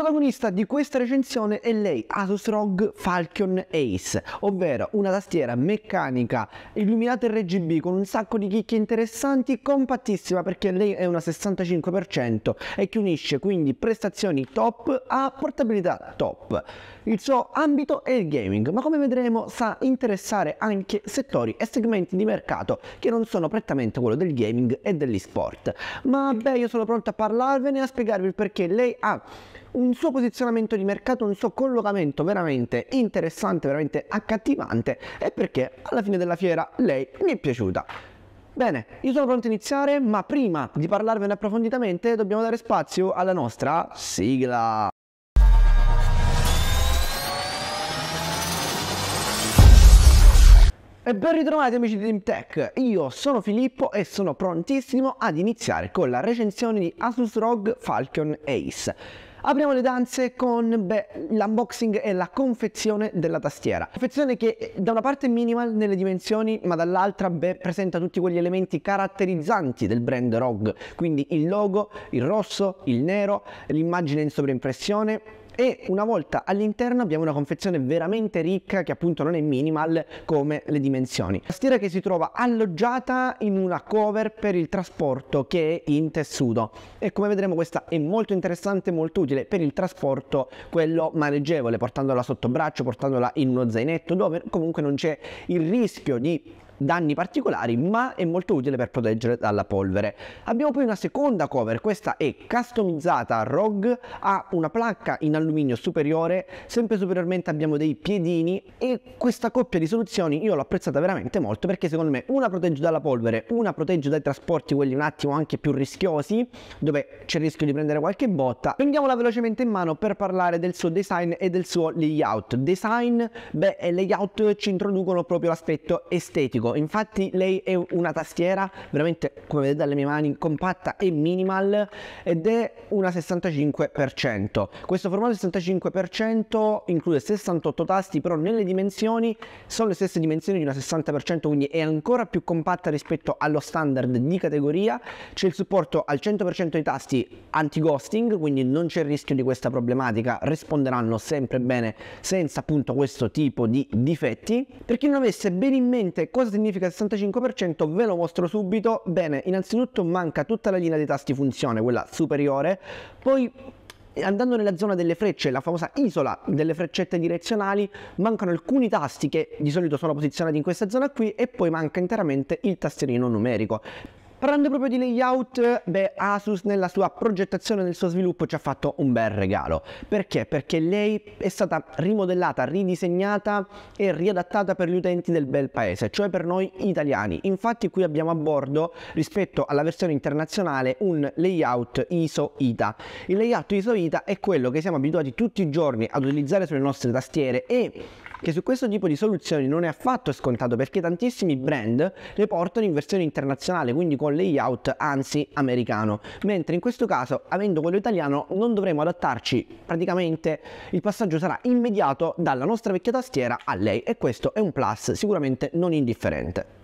protagonista di questa recensione è lei, Asus ROG Falcon Ace, ovvero una tastiera meccanica illuminata RGB con un sacco di chicche interessanti, compattissima perché lei è una 65% e che unisce quindi prestazioni top a portabilità top. Il suo ambito è il gaming, ma come vedremo sa interessare anche settori e segmenti di mercato che non sono prettamente quello del gaming e degli sport. Ma beh, io sono pronto a parlarvene e a spiegarvi il perché lei ha un suo posizionamento di mercato, un suo collocamento veramente interessante, veramente accattivante e perché alla fine della fiera lei mi è piaciuta. Bene, io sono pronto a iniziare, ma prima di parlarvene approfonditamente dobbiamo dare spazio alla nostra sigla. E ben ritrovati amici di Team Tech, io sono Filippo e sono prontissimo ad iniziare con la recensione di Asus ROG Falcon Ace apriamo le danze con l'unboxing e la confezione della tastiera. Confezione che eh, da una parte è minimal nelle dimensioni, ma dall'altra beh, presenta tutti quegli elementi caratterizzanti del brand ROG, quindi il logo, il rosso, il nero, l'immagine in sovraimpressione, e una volta all'interno abbiamo una confezione veramente ricca che appunto non è minimal come le dimensioni. Tastiera che si trova alloggiata in una cover per il trasporto che è in tessuto e come vedremo questa è molto interessante, molto utile per il trasporto quello maneggevole, portandola sotto braccio, portandola in uno zainetto dove comunque non c'è il rischio di danni particolari ma è molto utile per proteggere dalla polvere. Abbiamo poi una seconda cover, questa è customizzata ROG, ha una placca in alluminio superiore, sempre superiormente abbiamo dei piedini e questa coppia di soluzioni io l'ho apprezzata veramente molto perché secondo me una protegge dalla polvere, una protegge dai trasporti quelli un attimo anche più rischiosi dove c'è il rischio di prendere qualche botta. Prendiamola velocemente in mano per parlare del suo design e del suo layout. Design beh, e layout ci introducono proprio l'aspetto estetico gioco. Infatti lei è una tastiera veramente, come vedete dalle mie mani, compatta e minimal ed è una 65%. Questo formato 65% include 68 tasti, però nelle dimensioni sono le stesse dimensioni di una 60%, quindi è ancora più compatta rispetto allo standard di categoria. C'è il supporto al 100% dei tasti anti-ghosting, quindi non c'è il rischio di questa problematica, risponderanno sempre bene senza appunto questo tipo di difetti. Per chi non avesse ben in mente cosa si significa 65%, ve lo mostro subito. Bene, innanzitutto manca tutta la linea dei tasti funzione, quella superiore, poi andando nella zona delle frecce, la famosa isola delle freccette direzionali, mancano alcuni tasti che di solito sono posizionati in questa zona qui e poi manca interamente il tastierino numerico. Parlando proprio di layout, beh, Asus nella sua progettazione, nel suo sviluppo ci ha fatto un bel regalo. Perché? Perché lei è stata rimodellata, ridisegnata e riadattata per gli utenti del bel paese, cioè per noi italiani. Infatti qui abbiamo a bordo, rispetto alla versione internazionale, un layout ISO-ITA. Il layout ISO-ITA è quello che siamo abituati tutti i giorni ad utilizzare sulle nostre tastiere e che su questo tipo di soluzioni non è affatto scontato perché tantissimi brand le portano in versione internazionale, quindi con layout anzi americano, mentre in questo caso avendo quello italiano non dovremo adattarci, praticamente il passaggio sarà immediato dalla nostra vecchia tastiera a lei e questo è un plus sicuramente non indifferente.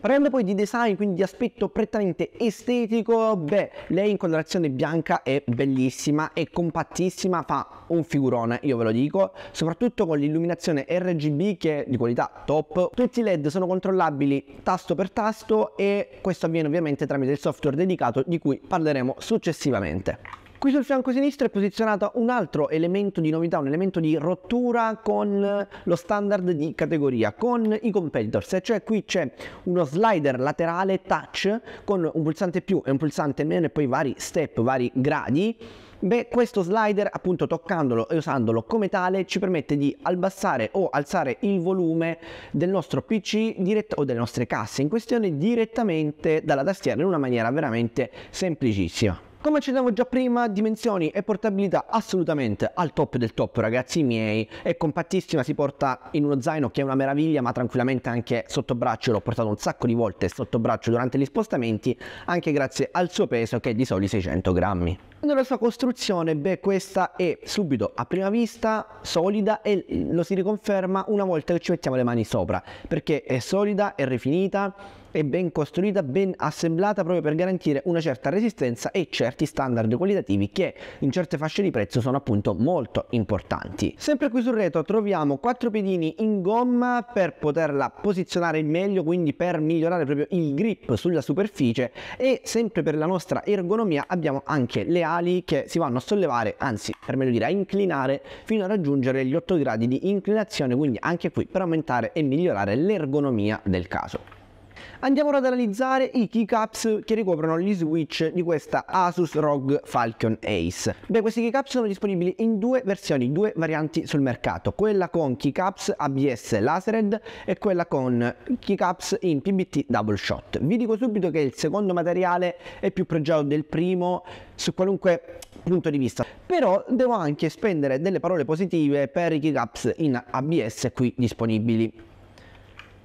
Parlando poi di design, quindi di aspetto prettamente estetico, beh, lei in colorazione bianca è bellissima, è compattissima, fa un figurone, io ve lo dico, soprattutto con l'illuminazione RGB che è di qualità top. Tutti i LED sono controllabili tasto per tasto e questo avviene ovviamente tramite il software dedicato di cui parleremo successivamente. Qui sul fianco sinistro è posizionato un altro elemento di novità, un elemento di rottura con lo standard di categoria, con i competitors, cioè qui c'è uno slider laterale touch con un pulsante più e un pulsante meno e poi vari step, vari gradi Beh, questo slider appunto toccandolo e usandolo come tale ci permette di abbassare o alzare il volume del nostro PC dirett- o delle nostre casse in questione direttamente dalla tastiera in una maniera veramente semplicissima. Come accennavo già prima, dimensioni e portabilità assolutamente al top del top ragazzi miei, è compattissima, si porta in uno zaino che è una meraviglia ma tranquillamente anche sotto braccio, l'ho portato un sacco di volte sotto braccio durante gli spostamenti, anche grazie al suo peso che è di soli 600 grammi. Nella sua costruzione, beh questa è subito a prima vista solida e lo si riconferma una volta che ci mettiamo le mani sopra, perché è solida, è rifinita, e ben costruita, ben assemblata proprio per garantire una certa resistenza e certi standard qualitativi che in certe fasce di prezzo sono appunto molto importanti. Sempre qui sul retro troviamo quattro piedini in gomma per poterla posizionare meglio, quindi per migliorare proprio il grip sulla superficie e sempre per la nostra ergonomia abbiamo anche le ali che si vanno a sollevare, anzi per meglio dire a inclinare fino a raggiungere gli 8 gradi di inclinazione, quindi anche qui per aumentare e migliorare l'ergonomia del caso. Andiamo ora ad analizzare i keycaps che ricoprono gli switch di questa Asus ROG Falcon Ace. Beh, questi keycaps sono disponibili in due versioni, due varianti sul mercato, quella con keycaps ABS Lasered e quella con keycaps in PBT Double Shot. Vi dico subito che il secondo materiale è più pregiato del primo su qualunque punto di vista, però devo anche spendere delle parole positive per i keycaps in ABS qui disponibili.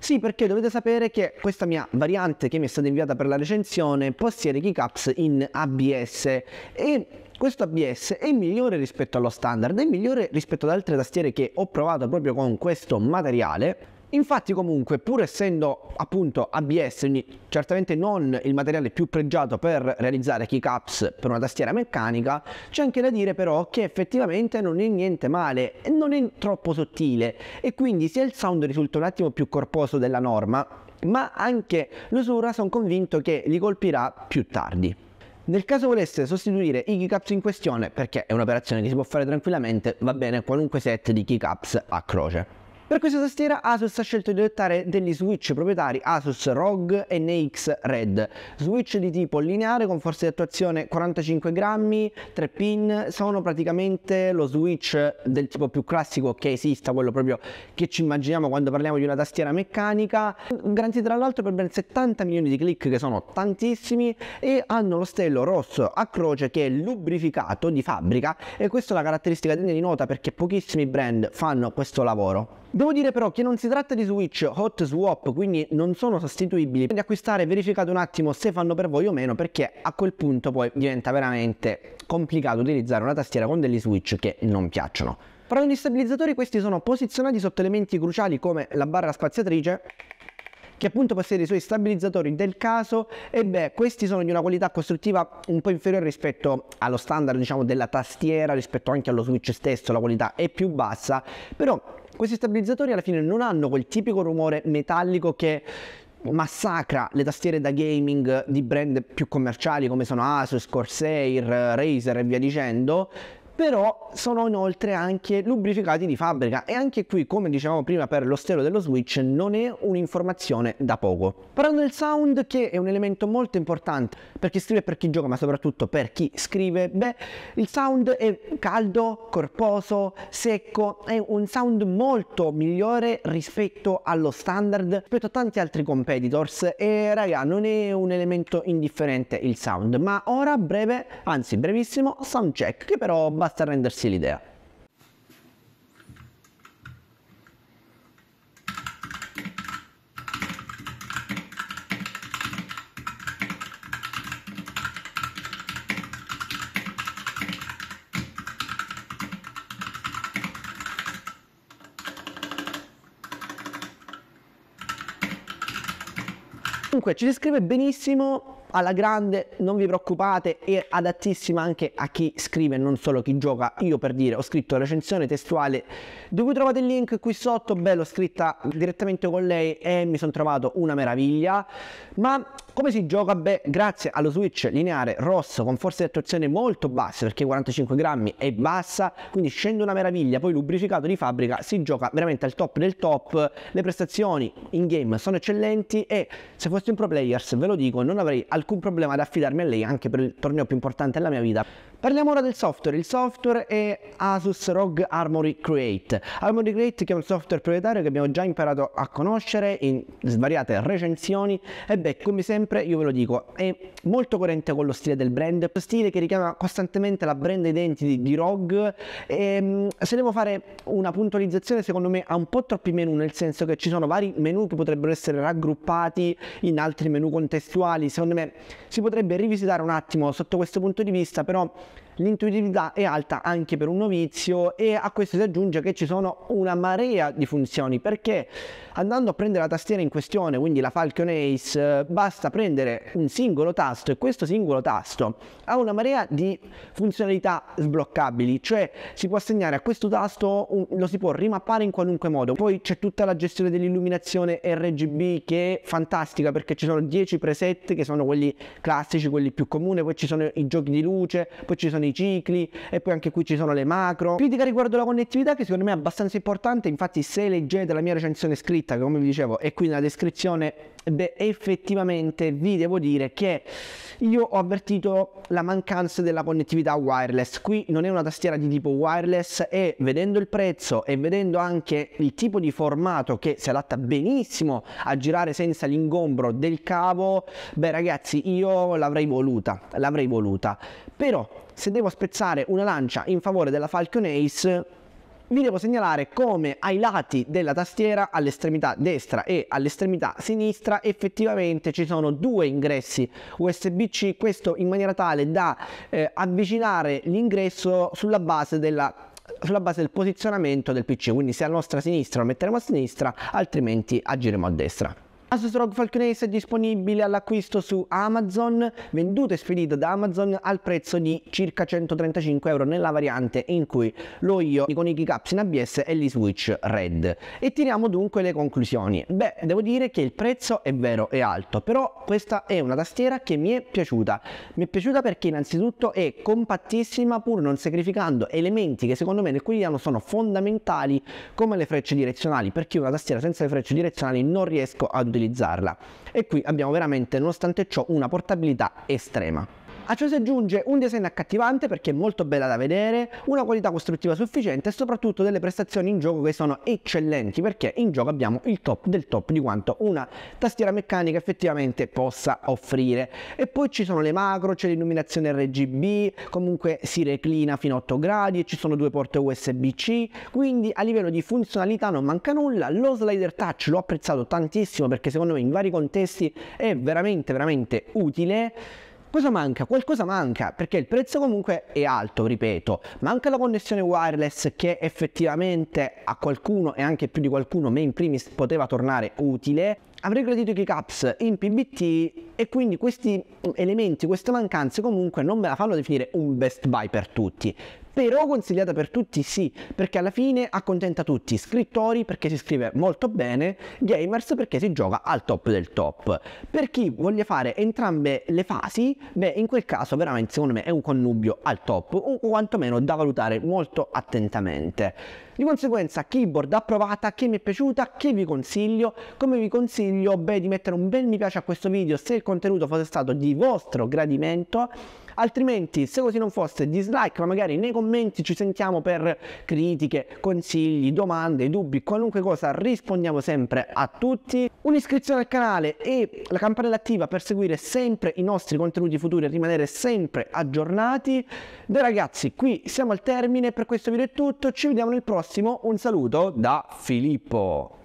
Sì, perché dovete sapere che questa mia variante che mi è stata inviata per la recensione possiede keycaps in ABS e questo ABS è migliore rispetto allo standard, è migliore rispetto ad altre tastiere che ho provato proprio con questo materiale Infatti comunque, pur essendo appunto ABS, quindi certamente non il materiale più pregiato per realizzare keycaps per una tastiera meccanica, c'è anche da dire però che effettivamente non è niente male e non è troppo sottile e quindi se il sound risulta un attimo più corposo della norma, ma anche l'usura sono convinto che li colpirà più tardi. Nel caso voleste sostituire i keycaps in questione, perché è un'operazione che si può fare tranquillamente, va bene qualunque set di keycaps a croce. Per questa tastiera Asus ha scelto di adottare degli switch proprietari Asus ROG e NX Red, switch di tipo lineare con forza di attuazione 45 grammi, 3 pin, sono praticamente lo switch del tipo più classico che esista, quello proprio che ci immaginiamo quando parliamo di una tastiera meccanica, garantiti tra l'altro per ben 70 milioni di click che sono tantissimi e hanno lo stello rosso a croce che è lubrificato di fabbrica e questa è la caratteristica degna di nota perché pochissimi brand fanno questo lavoro. Devo dire però che non si tratta di switch hot swap, quindi non sono sostituibili. Quindi acquistare verificate un attimo se fanno per voi o meno, perché a quel punto poi diventa veramente complicato utilizzare una tastiera con degli switch che non piacciono. Parlando gli stabilizzatori, questi sono posizionati sotto elementi cruciali come la barra spaziatrice che appunto possiede i suoi stabilizzatori del caso e beh questi sono di una qualità costruttiva un po' inferiore rispetto allo standard diciamo della tastiera rispetto anche allo switch stesso la qualità è più bassa però questi stabilizzatori alla fine non hanno quel tipico rumore metallico che massacra le tastiere da gaming di brand più commerciali come sono Asus, Corsair, Razer e via dicendo però sono inoltre anche lubrificati di fabbrica e anche qui come dicevamo prima per lo stereo dello switch non è un'informazione da poco parlando del sound che è un elemento molto importante per chi scrive e per chi gioca ma soprattutto per chi scrive beh il sound è caldo corposo secco è un sound molto migliore rispetto allo standard rispetto a tanti altri competitors e raga non è un elemento indifferente il sound ma ora breve anzi brevissimo sound check che però basta rendersi l'idea. Comunque ci descrive benissimo alla grande, non vi preoccupate, è adattissima anche a chi scrive, non solo chi gioca. Io per dire, ho scritto recensione testuale dove trovate il link qui sotto, beh, l'ho scritta direttamente con lei e mi sono trovato una meraviglia. Ma come si gioca? Beh, grazie allo switch lineare rosso con forze di attrazione molto basse perché 45 grammi è bassa, quindi scende una meraviglia, poi lubrificato di fabbrica, si gioca veramente al top del top, le prestazioni in game sono eccellenti e se fossi un pro players ve lo dico, non avrei alcun alcun problema ad affidarmi a lei anche per il torneo più importante della mia vita. Parliamo ora del software. Il software è Asus ROG Armory Create. Armory Create che è un software proprietario che abbiamo già imparato a conoscere in svariate recensioni e beh, come sempre io ve lo dico, è molto coerente con lo stile del brand, stile che richiama costantemente la brand identity di ROG e ehm, se devo fare una puntualizzazione secondo me ha un po' troppi menu, nel senso che ci sono vari menu che potrebbero essere raggruppati in altri menu contestuali, secondo me si potrebbe rivisitare un attimo sotto questo punto di vista, però l'intuitività è alta anche per un novizio e a questo si aggiunge che ci sono una marea di funzioni perché andando a prendere la tastiera in questione, quindi la Falcon Ace, basta prendere un singolo tasto e questo singolo tasto ha una marea di funzionalità sbloccabili, cioè si può assegnare a questo tasto, lo si può rimappare in qualunque modo, poi c'è tutta la gestione dell'illuminazione RGB che è fantastica perché ci sono 10 preset che sono quelli classici, quelli più comuni, poi ci sono i giochi di luce, poi ci sono sono i cicli e poi anche qui ci sono le macro. Critica riguardo la connettività che secondo me è abbastanza importante, infatti se leggete la mia recensione scritta che come vi dicevo è qui nella descrizione, beh effettivamente vi devo dire che io ho avvertito la mancanza della connettività wireless. Qui non è una tastiera di tipo wireless e vedendo il prezzo e vedendo anche il tipo di formato che si adatta benissimo a girare senza l'ingombro del cavo, beh ragazzi io l'avrei voluta, l'avrei voluta. Però se devo spezzare una lancia in favore della Falcon Ace vi devo segnalare come ai lati della tastiera, all'estremità destra e all'estremità sinistra, effettivamente ci sono due ingressi USB-C, questo in maniera tale da eh, avvicinare l'ingresso sulla base della sulla base del posizionamento del PC, quindi se è a nostra sinistra lo metteremo a sinistra, altrimenti agiremo a destra. Asus ROG Falcon Ace è disponibile all'acquisto su Amazon, venduto e spedito da Amazon al prezzo di circa 135 euro nella variante in cui lo io con i keycaps in ABS e gli switch red. E tiriamo dunque le conclusioni. Beh, devo dire che il prezzo è vero è alto, però questa è una tastiera che mi è piaciuta. Mi è piaciuta perché innanzitutto è compattissima pur non sacrificando elementi che secondo me nel quotidiano sono fondamentali come le frecce direzionali, perché una tastiera senza le frecce direzionali non riesco ad utilizzare utilizzarla. E qui abbiamo veramente, nonostante ciò, una portabilità estrema. A ciò si aggiunge un design accattivante perché è molto bella da vedere, una qualità costruttiva sufficiente e soprattutto delle prestazioni in gioco che sono eccellenti perché in gioco abbiamo il top del top di quanto una tastiera meccanica effettivamente possa offrire. E poi ci sono le macro, c'è l'illuminazione RGB, comunque si reclina fino a 8 gradi e ci sono due porte USB-C, quindi a livello di funzionalità non manca nulla. Lo slider touch l'ho apprezzato tantissimo perché secondo me in vari contesti è veramente veramente utile cosa manca? Qualcosa manca, perché il prezzo comunque è alto, ripeto, manca la connessione wireless che effettivamente a qualcuno e anche più di qualcuno, me in primis, poteva tornare utile avrei gradito i keycaps in PBT e quindi questi elementi, queste mancanze comunque non me la fanno definire un best buy per tutti. Però consigliata per tutti sì, perché alla fine accontenta tutti, scrittori perché si scrive molto bene, gamers perché si gioca al top del top. Per chi voglia fare entrambe le fasi, beh in quel caso veramente secondo me è un connubio al top o quantomeno da valutare molto attentamente. Di conseguenza keyboard approvata, che mi è piaciuta, che vi consiglio. Come vi consiglio, beh, di mettere un bel mi piace a questo video se il contenuto fosse stato di vostro gradimento altrimenti se così non fosse dislike ma magari nei commenti ci sentiamo per critiche consigli domande dubbi qualunque cosa rispondiamo sempre a tutti un'iscrizione al canale e la campanella attiva per seguire sempre i nostri contenuti futuri e rimanere sempre aggiornati dai ragazzi qui siamo al termine per questo video è tutto ci vediamo nel prossimo prossimo, un saluto da Filippo.